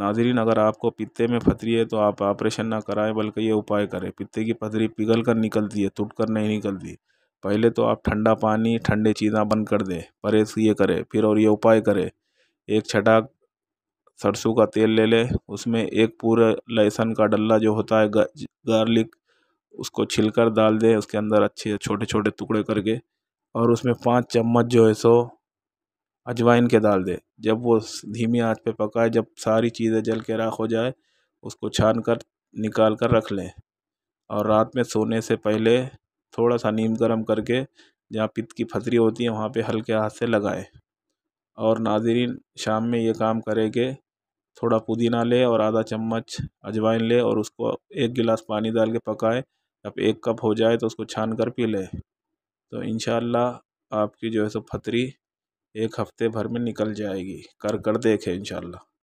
नाजरीन अगर आपको पित्ते में फतरी है तो आप ऑपरेशन ना कराएं बल्कि ये उपाय करें पित्ते की फतरी पिघल कर निकलती है टूट कर नहीं निकलती पहले तो आप ठंडा पानी ठंडे चीज़ा बंद कर दें परहेज ये करें फिर और ये उपाय करें एक छटाक सरसों का तेल ले लें उसमें एक पूरे लहसुन का डल्ला जो होता है गार्लिक उसको छिलकर डाल दें उसके अंदर अच्छे छोटे छोटे टुकड़े करके और उसमें पाँच चम्मच जो है सो अजवाइन के डाल दे जब वो धीमी आंच पे पकाए जब सारी चीज़ें जल के राख हो जाए उसको छान कर निकाल कर रख लें और रात में सोने से पहले थोड़ा सा नीम गर्म करके जहाँ पित्त की फतरी होती है वहाँ पे हल्के हाथ से लगाएं और नाजरीन शाम में ये काम करेंगे थोड़ा पुदीना ले और आधा चम्मच अजवाइन ले और उसको एक गिलास पानी डाल के पकाएं जब एक कप हो जाए तो उसको छान कर पी लें तो इन आपकी जो है सो फतरी एक हफ्ते भर में निकल जाएगी कर कर देखें इंशाल्लाह